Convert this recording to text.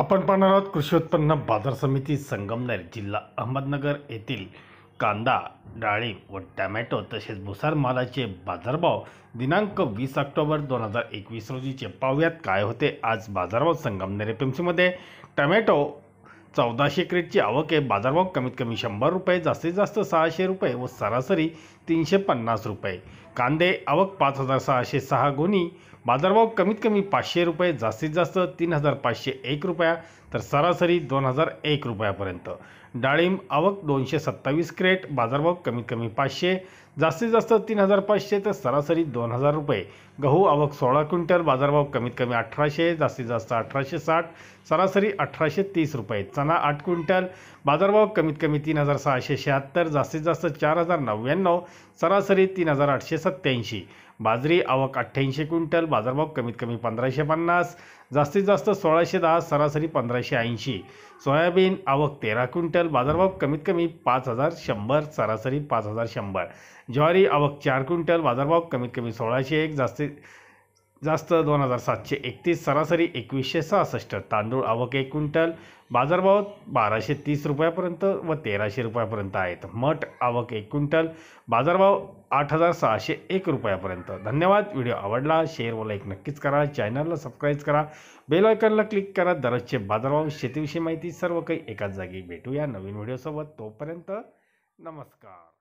आपण पाहणार आहोत कृषी उत्पन्न बाजार समिती संगमनेर जिल्हा अहमदनगर येथील कांदा डाळी व टॅमॅटो तसेच भुसार मालाचे बाजारभाव दिनांक वीस ऑक्टोबर दोन हजार एकवीस रोजीचे पाहुयात काय होते आज बाजारभाव संगमनेर पिंपरीमध्ये टमॅटो चौदाशे क्रेटची आवक आहे बाजारभाव कमीत कमी शंभर रुपये जास्तीत जास्त सहाशे रुपये व सरासरी तीनशे पन्नास रुपये कांदे आवक पाच हजार सहाशे सहा गुणी बाजारभाव कमीत कमी पाचशे रुपये जास्तीत जास्त तीन हजार पाचशे एक रुपया तर सरासरी दोन हजार एक रुपयापर्यंत डाळिंब आवक दोनशे सत्तावीस क्रेट बाजारभाव कमीत कमी पाचशे जास्तीत जास्त तीन हजार पाचशे तर सरासरी दोन हजार रुपये गहू आवक सोळा क्विंटल बाजारभाव कमीत कमी अठराशे जास्तीत जास्त अठराशे साठ सरासरी अठराशे तीस रुपये चना आठ क्विंटल बाजारभाव कमीत कमी तीन हजार सहाशे शहात्तर जास्तीत जास्त चार हजार नव्याण्णव सरासरी तीन हजार आठशे सत्त्याऐंशी बाजरी आवक अठ्ठ्याऐंशी क्विंटल बाजारभाव कमीत कमी पंधराशे पन्नास जास्तीत जास्त सोळाशे दहा सरासरी पंधराशे ऐंशी सोयाबीन आवक तेरा क्विंटल बाजारभाव कमीत कमी पाच हजार शंभर सरासरी पाच हजार शंभर ज्वारी आवक चार क्विंटल बाजारभाव कमीत कमी सोळाशे एक जास्तीत जास्त दोन हजार सातशे एकतीस सरासरी एकवीसशे सहासष्ट तांदूळ आवक एक क्विंटल बाजारभाव बाराशे तीस रुपयापर्यंत व तेराशे रुपयापर्यंत आहेत मठ आवक एक क्विंटल बाजारभाव आठ हजार सहाशे एक रुपयापर्यंत धन्यवाद व्हिडिओ आवडला शेअर व लाईक नक्कीच करा चॅनलला सबस्क्राईब करा बेल आयकॉनला क्लिक करा दररोजचे बाजारभाव शेतीविषयी माहिती सर्व काही एकाच जागी भेटूया नवीन व्हिडिओसोबत तोपर्यंत नमस्कार